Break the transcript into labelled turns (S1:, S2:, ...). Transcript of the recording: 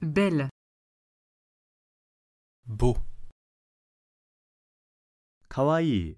S1: belle beau Kawaii.